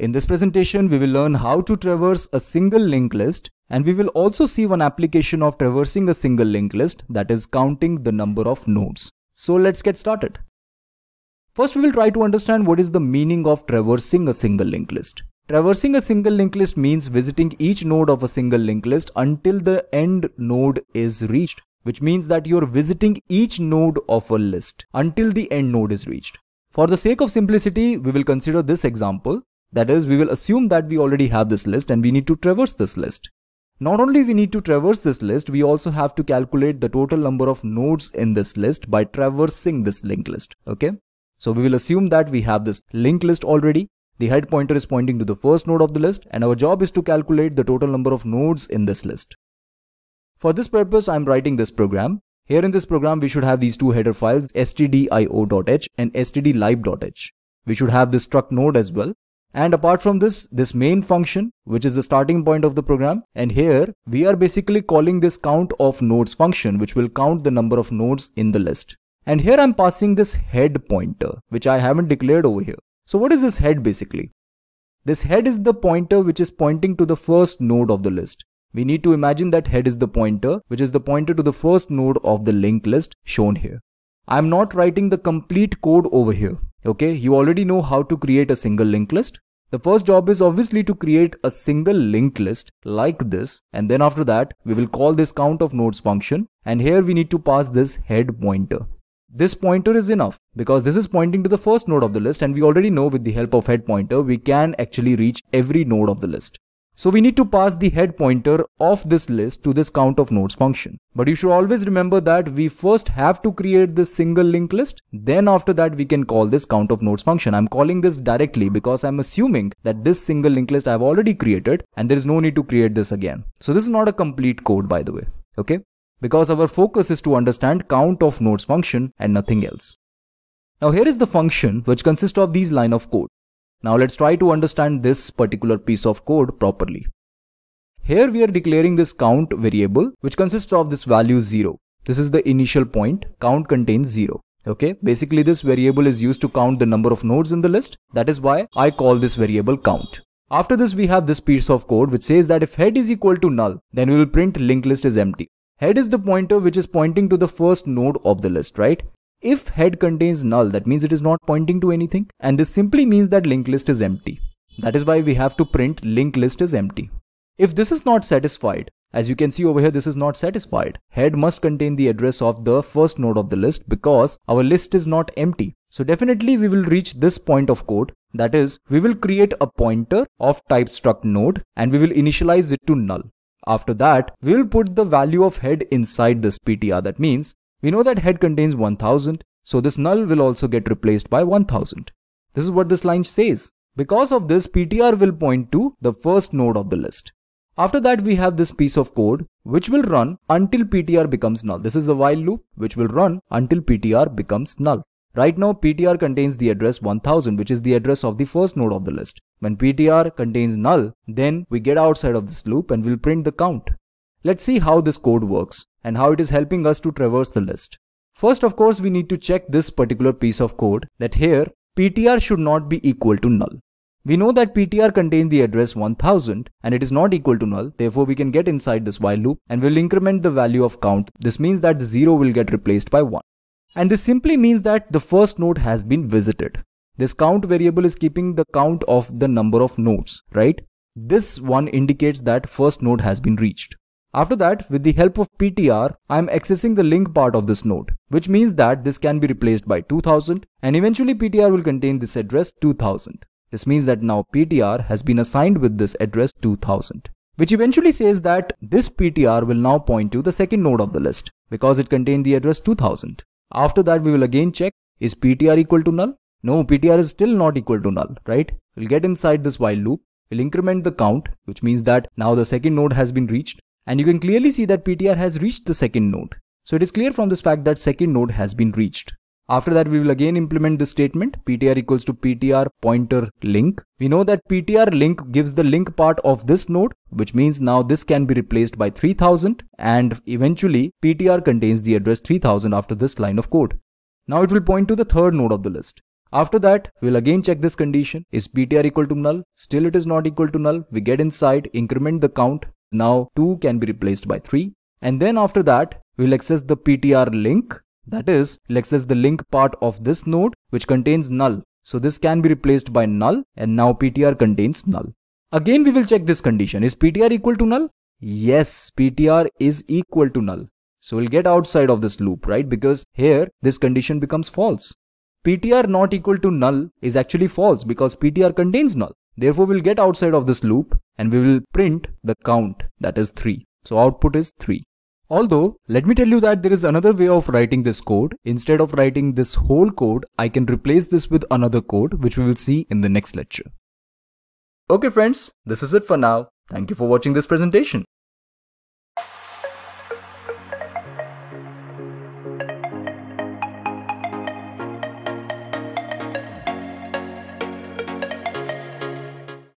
In this presentation, we will learn how to traverse a single linked list and we will also see one application of traversing a single linked list that is counting the number of nodes. So let's get started. First, we will try to understand what is the meaning of traversing a single linked list. Traversing a single linked list means visiting each node of a single linked list until the end node is reached, which means that you're visiting each node of a list until the end node is reached. For the sake of simplicity, we will consider this example. That is, we will assume that we already have this list and we need to traverse this list. Not only we need to traverse this list, we also have to calculate the total number of nodes in this list by traversing this linked list, okay? So we will assume that we have this linked list already. The head pointer is pointing to the first node of the list and our job is to calculate the total number of nodes in this list. For this purpose, I'm writing this program. Here in this program, we should have these two header files stdio.h and stdlib.h. We should have this struct node as well. And apart from this, this main function, which is the starting point of the program, and here we are basically calling this count of nodes function, which will count the number of nodes in the list. And here I'm passing this head pointer, which I haven't declared over here. So what is this head basically? This head is the pointer which is pointing to the first node of the list. We need to imagine that head is the pointer, which is the pointer to the first node of the linked list shown here. I'm not writing the complete code over here. Okay, you already know how to create a single linked list. The first job is obviously to create a single linked list like this and then after that we will call this count of nodes function and here we need to pass this head pointer. This pointer is enough because this is pointing to the first node of the list and we already know with the help of head pointer we can actually reach every node of the list. So we need to pass the head pointer of this list to this count of nodes function. But you should always remember that we first have to create this single linked list. Then after that, we can call this count of nodes function. I'm calling this directly because I'm assuming that this single linked list I've already created and there is no need to create this again. So this is not a complete code by the way. Okay. Because our focus is to understand count of nodes function and nothing else. Now here is the function which consists of these line of code. Now let's try to understand this particular piece of code properly. Here we are declaring this count variable which consists of this value 0. This is the initial point, count contains 0. Okay, basically this variable is used to count the number of nodes in the list. That is why I call this variable count. After this we have this piece of code which says that if head is equal to null, then we will print linked list is empty. Head is the pointer which is pointing to the first node of the list, right? If head contains null, that means it is not pointing to anything. And this simply means that linked list is empty. That is why we have to print linked list is empty. If this is not satisfied, as you can see over here, this is not satisfied. Head must contain the address of the first node of the list because our list is not empty. So definitely we will reach this point of code. That is, we will create a pointer of type struct node and we will initialize it to null. After that, we will put the value of head inside this PTR. That means we know that head contains 1000, so this null will also get replaced by 1000. This is what this line says. Because of this, PTR will point to the first node of the list. After that, we have this piece of code which will run until PTR becomes null. This is the while loop which will run until PTR becomes null. Right now, PTR contains the address 1000, which is the address of the first node of the list. When PTR contains null, then we get outside of this loop and we'll print the count. Let's see how this code works and how it is helping us to traverse the list. First, of course, we need to check this particular piece of code that here PTR should not be equal to null. We know that PTR contains the address 1000 and it is not equal to null. Therefore, we can get inside this while loop and we'll increment the value of count. This means that 0 will get replaced by 1. And this simply means that the first node has been visited. This count variable is keeping the count of the number of nodes, right? This one indicates that first node has been reached. After that, with the help of PTR, I am accessing the link part of this node, which means that this can be replaced by 2000 and eventually PTR will contain this address 2000. This means that now PTR has been assigned with this address 2000 which eventually says that this PTR will now point to the second node of the list because it contained the address 2000. After that, we will again check is PTR equal to null? No, PTR is still not equal to null, right? We'll get inside this while loop. We'll increment the count, which means that now the second node has been reached. And you can clearly see that PTR has reached the second node. So it is clear from this fact that second node has been reached. After that, we will again implement this statement ptr equals to ptr pointer link. We know that ptr link gives the link part of this node, which means now this can be replaced by 3000 and eventually ptr contains the address 3000 after this line of code. Now it will point to the third node of the list. After that, we'll again check this condition. Is ptr equal to null? Still it is not equal to null. We get inside, increment the count now 2 can be replaced by 3. And then after that, we'll access the PTR link. That is, we'll access the link part of this node which contains null. So this can be replaced by null and now PTR contains null. Again, we will check this condition. Is PTR equal to null? Yes, PTR is equal to null. So we'll get outside of this loop, right? Because here this condition becomes false. PTR not equal to null is actually false because PTR contains null. Therefore, we'll get outside of this loop and we will print the count that is 3. So output is 3. Although, let me tell you that there is another way of writing this code. Instead of writing this whole code, I can replace this with another code which we will see in the next lecture. Okay friends, this is it for now. Thank you for watching this presentation.